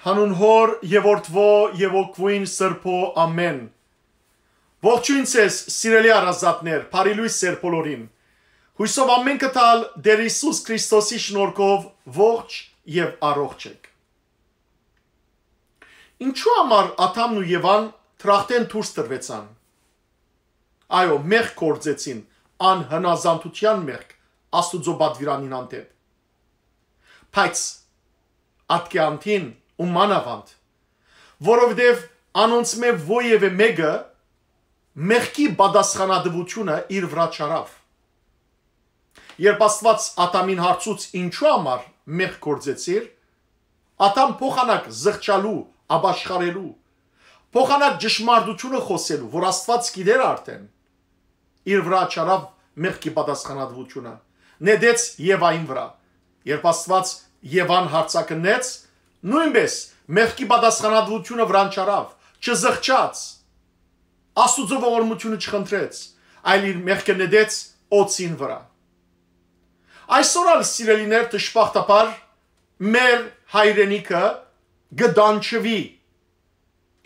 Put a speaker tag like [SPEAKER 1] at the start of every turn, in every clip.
[SPEAKER 1] Հանուն հոր եւ որդվո եւ օգվին սրբո ամեն։ Ողջույն ցես, սիրելի առազատներ, բարի լույս սերբոլորին։ Հույսով ամեն կտալ Տեր Հիսուս Քրիստոսի շնորհքով ողջ եւ առողջ եք։ Ինչու համար Աթամն ու Եվան թրախտեն դուրս տրվեցան։ Այո, մեղ կործեցին անհնազանդության մեղ Աստուծո բադվիրանին անտեպ։ Բայց ատկյանտին ու մանավանդ, որովհետև անոնց մե ովևէ մեկը մեղքի պատասխանատվությունը իր վրա չարավ։ Երբ Աստված Ատամին հարցուց ինչու համար մեղ գործեցիր, Ատամ փոխանակ զղջալու, աբաշխարելու, փոխանակ ճշմարտությունը խոսելու, որ Աստված գիտեր արդեն, իր վրա չարավ մեղքի պատասխանատվությունը։ Նեդեց Եվային վրա։ Երբ Աստված Եվան հարցակնեց, նույնպես մեղքի պատասխանատվությունը վրան չարավ, չզղճաց, աստուծո ողորմությունը չխնդրեց, այլ իր մեղքը նետեց օծին վրա։ Այսօր ալ սիրելիներ դժբախտաբար մեր հայրենիքը գդանչվի։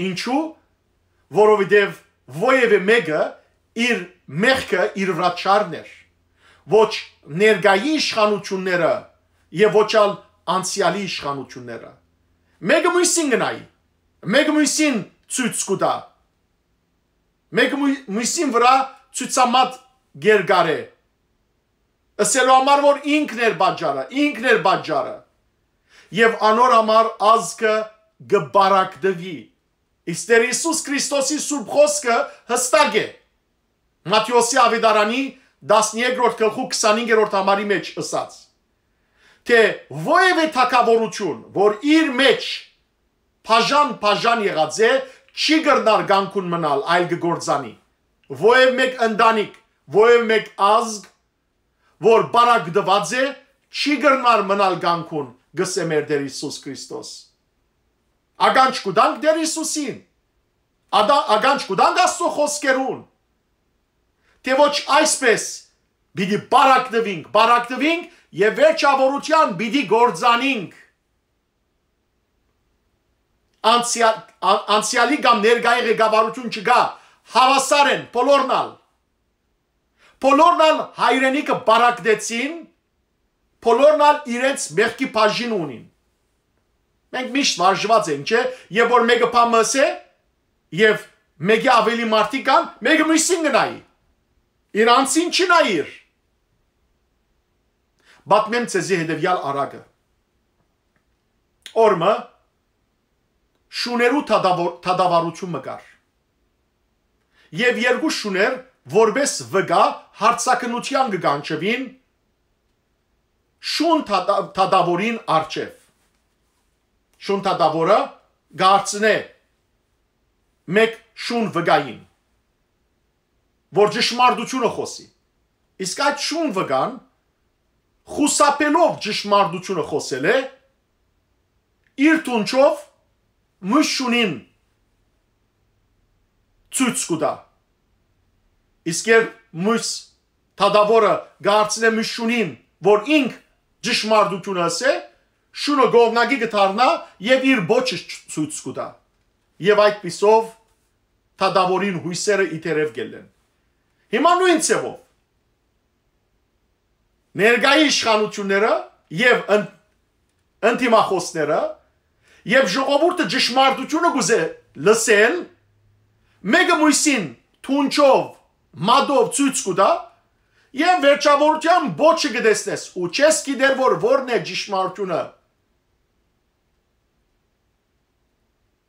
[SPEAKER 1] Ինչու? Որովհետև ովևէ մեկը իր մեղքը իր վրա չառներ։ Ոչ ներգայի իշխանությունները եւ ոչ ալ անցյալի իշխանությունները Մեկը մույսին գնայի, մեկը մույսին ծույց կուտա, մեկը մույսին վրա ծույցամատ գերգար է, ասելու համար, որ ինքն էր բաջարը, ինքն էր բաջարը, և անոր համար ազգը գբարակդվի, իստեր Իսուս Քրիստոսի Սուրբ խոսքը հստակ է, Մատյոսի ավիդարանի 12-րդ կլխու 25-րդ համարի մեջ ըսաց, թե ովևէ թակավորություն, որ իր մեջ բաժան-բաժան եղած է, չի գրնար գանքուն մնալ, այլ կգործանի։ Ովև մեկ ընտանիք, ովև մեկ ազգ, որ բարակ դված է, չի գրնար մնալ գանքուն, գսե մեր Տեր Հիսուս Քրիստոս։ Ագանջ կուտանք Տեր Հիսուսին։ Ադա ագանջ կուտանք Աստծո խոսքերուն։ Թե ոչ այսպես՝ բիդի բարակնվինք, բարակնվինք եւ վերջավորության բիդի գործանինք անցյալ անցյալի կամ ներկայի ղեկավարություն չկա հավասար են բոլորնալ բոլորնալ հայրենիքը բարակդեցին բոլորնալ իրենց մեղքի բաժին ունին մենք միշտ վարժված ենք չէ եւ որ մեկը փամս է եւ մեկի ավելի մարդիկ կան մեկը միշտ գնայի իրանցին չնայիր Բատմեմ ցեզի հետևյալ արագը։ Օրմը շուներու թադավարություն մկար։ Եվ երկու շուներ որպես վգա հարցակնության կգանչվին շուն թադավորին արչև։ Շուն թադավորը գարցնե մեկ շուն վգային, որ ճշմարդությունը խոսի։ Իսկ այդ շուն վգան խուսափելով ճշմարտությունը խոսել է իր տունչով մշունին ցույց կտա իսկ երբ մուս թադավորը գարցնե մշունին որ ինք ճշմարտությունը ասե շունը գողնագի գտարնա եւ իր ոչը ցույց կտա եւ այդ պիսով թադավորին հույսերը իտերև գելեն հիմա նույն ցեվով ներգայի իշխանությունները եւ ընտիմախոսները եւ ժողովուրդը ճշմարտությունը գուզե լսել մեګه մույսին թունչով մադով ցույց կուտա եւ վերջավորության ոչը գտեսնես ու չես գիտեր որ որն է ճշմարտությունը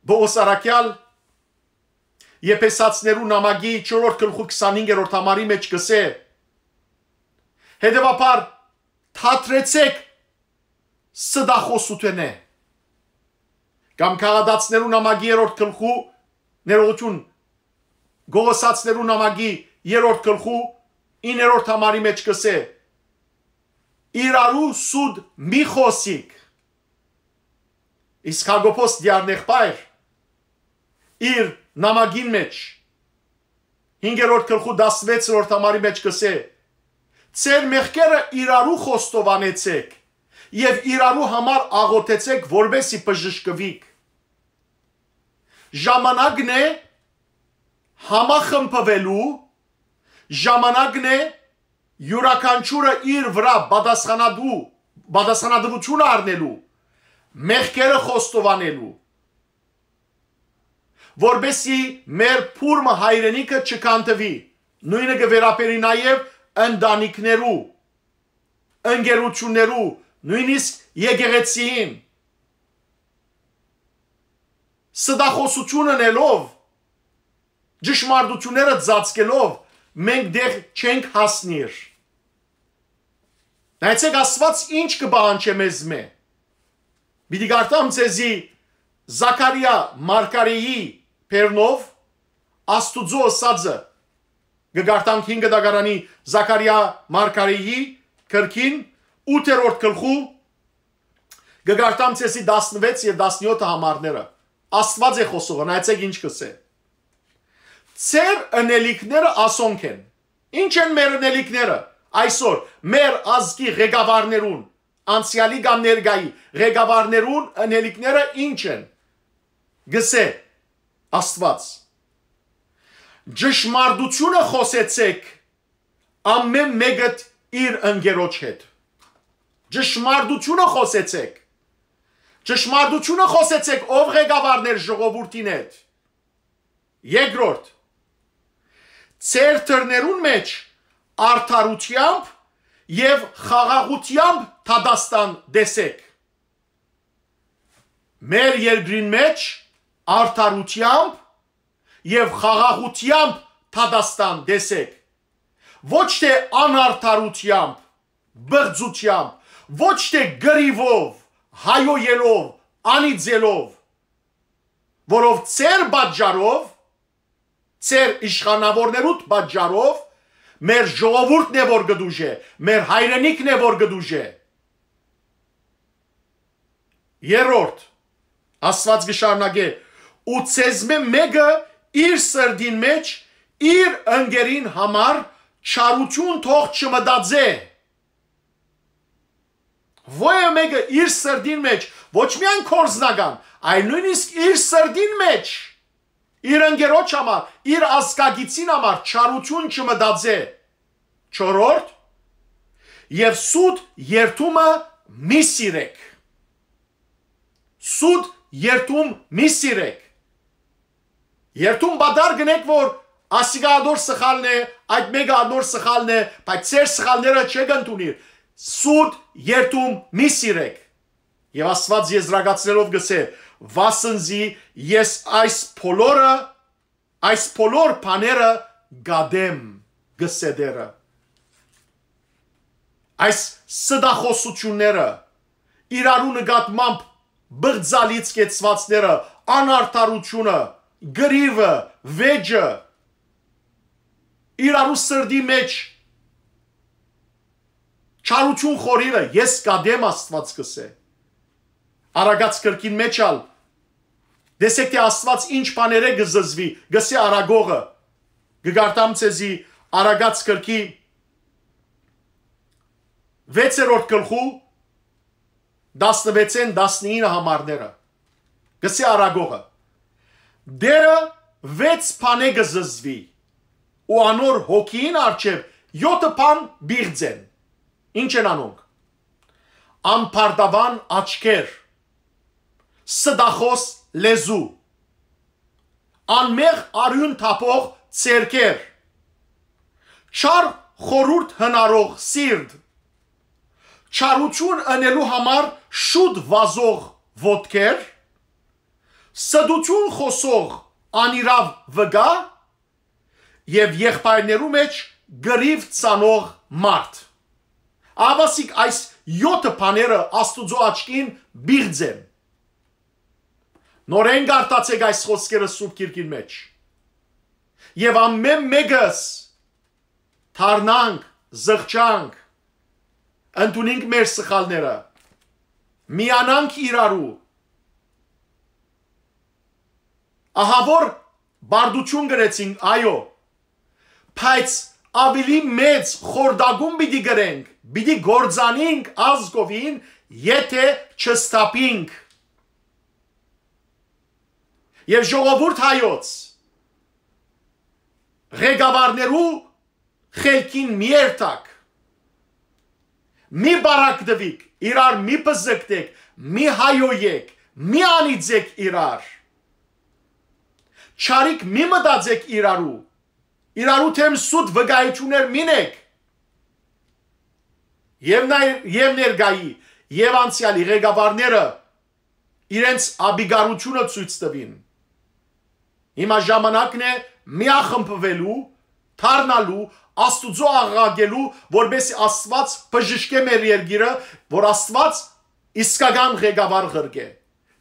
[SPEAKER 1] Բոսարակյալ Եփեսացներու նամակի 4 գլխու 25-րդ համարի մեջ գսե Հետևաբար թատրեցեք սդախոսությունը։ Կամ քաղադացներու նամակի 3-րդ գլխու ներողություն գողոսացներու նամակի 3-րդ գլխու 9-րդ համարի մեջ կսե իրարու սուդ մի խոսիկ իսկ հագոպոս դիարնեղբայր իր նամագին մեջ 5-րդ գլխու 16-րդ համարի մեջ կսե Ձեր մեղքերը իրարու խոստովանեցեք եւ իրարու համար աղոթեցեք, որբեսի բժշկվիք։ Ժամանակն է համախմբվելու, ժամանակն է յուրաքանչյուրը իր վրա պատասխանատու, պատասխանատվություն առնելու, մեղքերը խոստովանելու որբեսի մեր փուրմը հայրենիքը չկանտվի։ Նույնը կվերապերի նաև ընտանիքներու, ընկերություններու, նույնիսկ եկեղեցիին սդախոսություն ընելով ճշմարտությունները ծածկելով մենք դեռ չենք հասնիր Նայեցեք Աստված ինչ կբանջի մեզ մե։ Պիտի գարտամ ցեզի Զաքարիա Մարկարեի Պերնով Աստուծո ասածը գգարտանք 5 դագարանի Զաքարիա Մարգարեի քրքին 8-րդ գլխու գգարտամ ցեսի 16 եւ 17 համարները Աստված է խոսողը նայեցեք ինչ կսե Ձեր ընելիքները ասոնք են Ինչ են մեր ընելիքները այսօր մեր ազգի ղեկավարներուն անցյալի կամ ներգայի ղեկավարներուն ընելիքները ինչ են գսե Աստված ճշմարտությունը խոսեցեք ամեն մեկը իր ընկերոջ հետ։ Ճշմարտությունը խոսեցեք։ Ճշմարտությունը խոսեցեք ով ղեկավարներ ժողովրդին հետ։ Երկրորդ ծեր թռներուն մեջ արդարությամբ եւ խաղաղությամբ Թադաստան դեսեք։ Մեր երկրին մեջ արդարությամբ եւ խաղաղությամբ Թադաստան դեսեք։ Ոչ թե անարդարությամբ, բղձությամբ, ոչ թե գրիվով, հայոյելով, անիծելով, որով ծեր բաճարով, ծեր իշխանավորներուտ բաճարով, մեր ժողովուրդն է, որ գդուժ է, մեր հայրենիքն է, որ գդուժ է։ Երորդ, աստված գշարնագե, ու ծեզմե մեկը իր սրդին մեջ իր ընկերին համար չարություն թող չմտածե։ Ոյը մեկը իր սրդին մեջ ոչ միայն կորզնական, այլ նույնիսկ իր սրդին մեջ իր ընկերոջ համար, իր ասկագիցին համար չարություն չմտածե։ Չորրորդ եւ սուտ երթումը մի սիրեք։ Սուտ երթում մի սիրեք Երթում բադար գնեք, որ ասիգանոր սխալն է, այդ մեգա անոր սխալն է, բայց ծեր սխալները չեք ընդունիր։ Սուտ երթում մի սիրեք։ Եվ Աստված եզրակացնելով գսե. «Վասնզի ես այս փոլորը, այս փոլոր բաները գադեմ» գսեդերը։ Այս սդախոսությունները իրարու նկատմամբ բղձալից կեցվածները, անարդարությունը գրիվը, վեճը իրարու սրդի մեջ չարություն խորիրը ես կադեմ աստված կսե արագած կրկին մեջ ալ դեսեք թե աստված ինչ բաներ է գզզվի գսի արագողը գգարտամ ցեզի արագած կրկի 6-րդ գլխու 16-ին 19 համարները գսի արագողը դերը 6 փանը գզզվի ու անոր հոգին արչև 7 փան բիղձեն ինչ են անոնք ամբարդավան աչքեր սդախոս լեզու անմեղ արյուն թափող ցերկեր չար խորուրդ հնարող սիրտ չարություն անելու համար շուտ վազող ոտքեր սդություն խոսող անիրավ վգա եւ եղբայրներու մեջ գրիվ ցանող մարդ։ Ավասիկ այս 7 բաները Աստուծո աչքին բիղձ են։ Նորեն գարտացեք այս խոսքերը Սուրբ Գիրքին մեջ։ Եվ ամեն մեկս թարնանք, զղջանք, ընդունենք մեր սխալները։ Միանանք իրարու Ահա որ բարդություն գրեցին, այո։ Բայց ավելի մեծ խորդագում պիտի գրենք, պիտի գործանենք ազգովին, եթե չստապինք։ Եվ ժողովուրդ հայոց ղեկավարներու խելքին մերտակ մի բարակդվիկ, իրար մի պզգտեք, մի հայոյեք, մի անիծեք իրար։ Չարիք մի մտածեք իրարու։ Իրարու թեմ սուտ վկայություններ մինեք։ Եվ նա եւ ներգայի եւ անցյալի ղեկավարները իրենց աբիգարությունը ցույց տվին։ Հիմա ժամանակն է միախմբվելու, թարնալու, Աստուծո աղաղակելու, որբեսի Աստված բժշկե մեր երկիրը, որ Աստված իսկական ղեկավար ղրկե։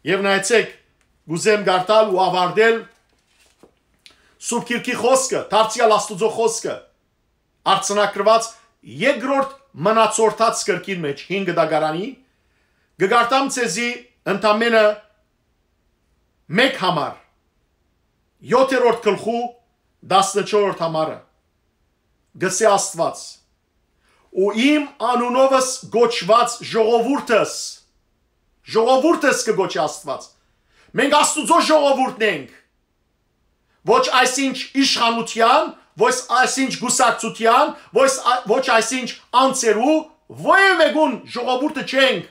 [SPEAKER 1] Եվ նայեցեք, գուզեմ գարտալ ու ավարտել Սուրբ Գիրքի խոսքը, Դարձյալ Աստուծո խոսքը արցանակրված երկրորդ մնացորդած գրքին մեջ 5 դագարանի գգարտամ ցեզի ընդամենը մեկ համար 7-րդ գլխու 14-րդ համարը գսե Աստված ու իմ անունովս գոչված ժողովուրդս ժողովուրդս կգոչի Աստված մենք Աստուծո ժողովուրդն ենք ոչ այսինչ իշխանության, ոչ այսինչ գուսակցության, ոչ ոչ այսինչ անցերու ոևեգուն ժողովուրդը չենք,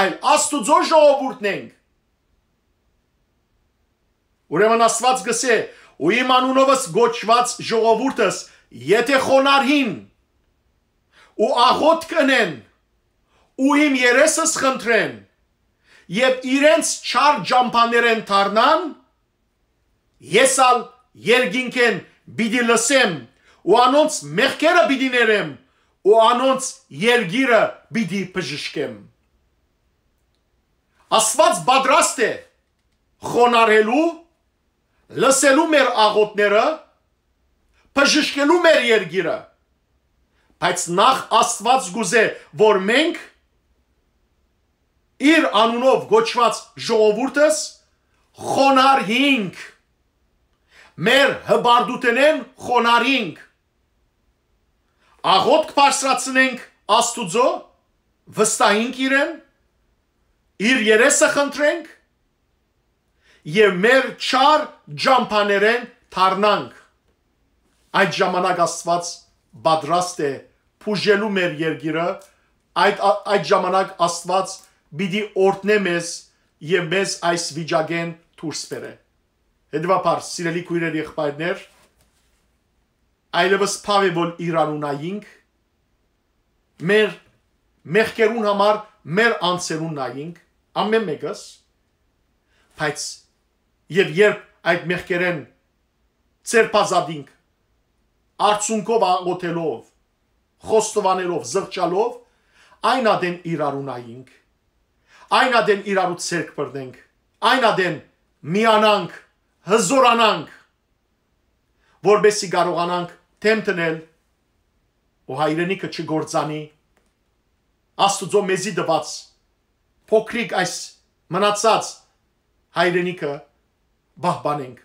[SPEAKER 1] այլ Աստուծո ժողովուրդն ենք։ Ուրեմն Աստված գսե, ու իմ անունովս գոչված ժողովուրդս, եթե խոնարհին ու աղոտ կնեն ու իմ երեսս խնդրեն եւ իրենց չար ճամփաներ են դառնան, ես ալ երկինքեն պիտի լսեմ, ու անոնց մեղքերը պիտի ներեմ, ու անոնց երգիրը պիտի բժշկեմ։ Աստված պատրաստ է խոնարելու, լսելու մեր աղոտները, բժշկելու մեր երգիրը։ Բայց նախ Աստված գուզե, որ մենք իր անունով գոչված ժողովուրդս խոնարհինք մեր հբարդութենեն խոնարինք, աղոտք պարսրացնենք աստուծո, վստահինք իրեն, իր երեսը խնդրենք և մեր չար ճամպաներեն թարնանք։ Այդ ժամանակ աստված բադրաստ է պուժելու մեր երգիրը, այդ, այդ ժամանակ աստված բիդի օրտնե մեզ և մեզ այս վիճագեն թուրսպեր է։ Հետևաբար, սիրելի քույրեր եղբայրներ, այլևս փավեբոլ Իրան ունայինք, մեր մեղքերուն համար մեր անցերուն նայինք, ամեն մեկս, բայց եւ երբ այդ մեղքերեն ծերպազադինք, արցունքով աղոթելով, խոստովանելով, զղջալով, այն ադեն իրարունայինք, այն ադեն իրարու ցերկ բրդենք, այն ադեն միանանք հզորանանք, որբեսի կարողանանք թեմ տնել ու հայրենիքը չգործանի աստուծո մեզի դված փոքրիկ այս մնացած հայրենիքը բահբանենք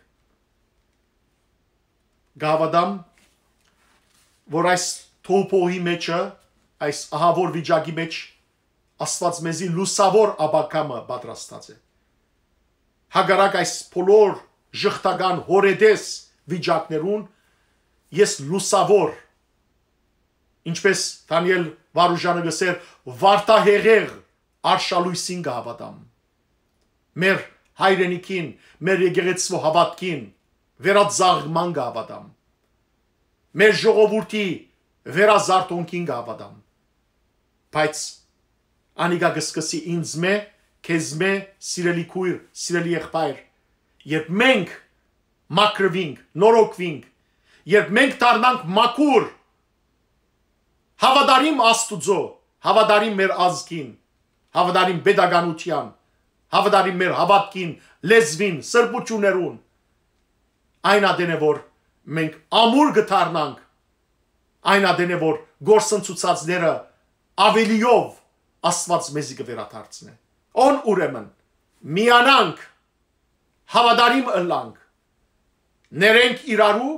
[SPEAKER 1] գավադամ որ այս թոփոհի մեջը այս ահավոր վիճակի մեջ աստված մեզի լուսավոր աբակամը պատրաստած է հագարակ այս փոլոր ժխտական հորեդես վիճակներուն ես լուսավոր ինչպես Դանիել Վարուժյանը գսեր վարտահեղեղ արշալույսին գահավատամ մեր հայրենիքին մեր եկեղեցու հավատքին վերաձաղման գահավատամ մեր ժողովրդի վերազարտոնքին գահավատամ բայց անիկա գսկսի ինձ մե քեզ մե սիրելի քույր սիրելի եղբայր երբ մենք մակրվինք, նորոգվինք, երբ մենք դառնանք մաքուր, հավատարիմ Աստուծո, հավատարիմ մեր ազգին, հավատարիմ pedagogian, հավատարիմ մեր հավատքին, լեզվին, սրբություներուն, այն ադեն է որ մենք ամուր գտարնանք, այն ադեն է որ գործընծուցածները ավելիով Աստված մեզի կվերաթարցնե։ Ոն ուրեմն միանանք հավատարիմ ընլանք, ներենք իրարու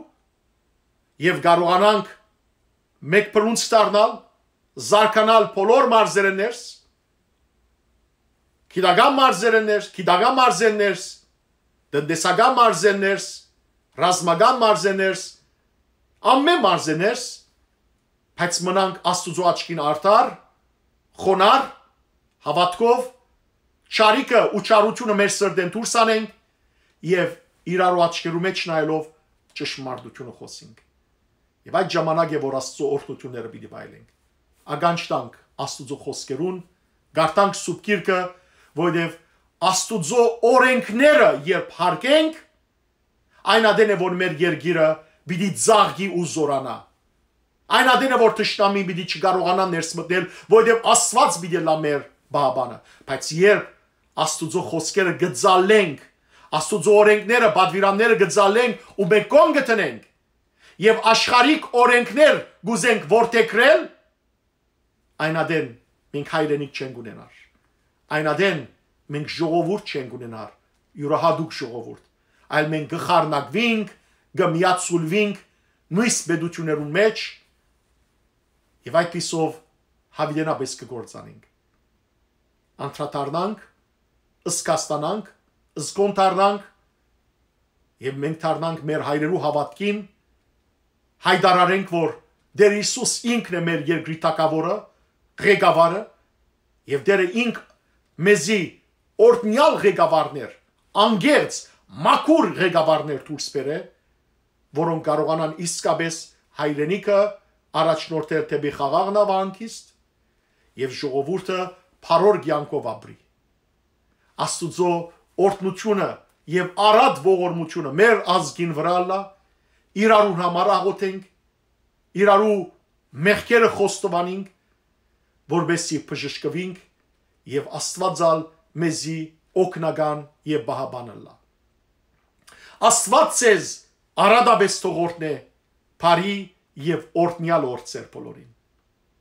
[SPEAKER 1] և գարուանանք մեկ պրունց տարնալ, զարկանալ բոլոր մարզերներս, կիդագան մարզերներս, կիդագան մարզերներս, դնդեսագան մարզերներս, ռազմագան մարզերներս, ամեն մարզերներս, բայց մնանք աստուծո աչքին արդար, խոնար, հավատքով, չարիքը ու չարությունը մեր սրդեն դուրս անենք, եւ իրարու աչքերու մեջ նայելով ճշմարտությունը խոսենք։ Եվ այդ ժամանակ է որ Աստծո օրհնությունները պիտի բայլենք։ Ագանջ տանք Աստուծո խոսքերուն, գարտանք սուրբ գիրքը, որովհետև Աստուծո օրենքները երբ հարգենք, այն ադեն է որ մեր երգիրը պիտի ծաղկի ու զորանա։ Այն ադեն է որ ճշտամին պիտի չկարողանա ներս մտնել, որովհետև Աստված պիտի լա մեր բաբանը։ Բայց երբ Աստուծո խոսքերը գծալենք Աստուծո օրենքները, պատվիրանները գծալենք ու մենք կողմ գտնենք եւ աշխարհիկ օրենքներ գուզենք որտեգրել, այնադեն մենք հայրենիք չենք ունենար։ Այնադեն մենք ժողովուրդ չենք ունենար, յուրահատուկ ժողովուրդ, այլ մենք գխառնակվենք, գմիացուլվենք նույն բեդություներուն մեջ եւ այդտիսով հավիտենապես կգործանենք։ Անտրատարնանք, սկաստանանք զգոն դառնանք եւ մենք դառնանք մեր հայրերու հավատքին հայտարարենք որ Դեր Հիսուս ինքն է մեր երկրի տակավորը, ղեկավարը եւ դերը ինք մեզի օրտնյալ ղեկավարներ, անգերց, մաքուր ղեկավարներ դուրս բերե, որոնք կարողանան իսկապես հայրենիքը առաջնորդել թեպի խաղաղն ավանդիստ եւ ժողովուրդը փարոր ցանկով ապրի։ Աստուծո օրտնությունը եւ արադ ողորմությունը մեր ազգին վրա լա իրարու համար աղոթենք իրարու մեղքերը խոստովանենք որբեսի բժշկվենք եւ աստվածալ մեզի օկնական եւ բահաբանալա աստված ցեզ արադաբես թողորտնե բարի եւ օրտնյալ օրցեր բոլորին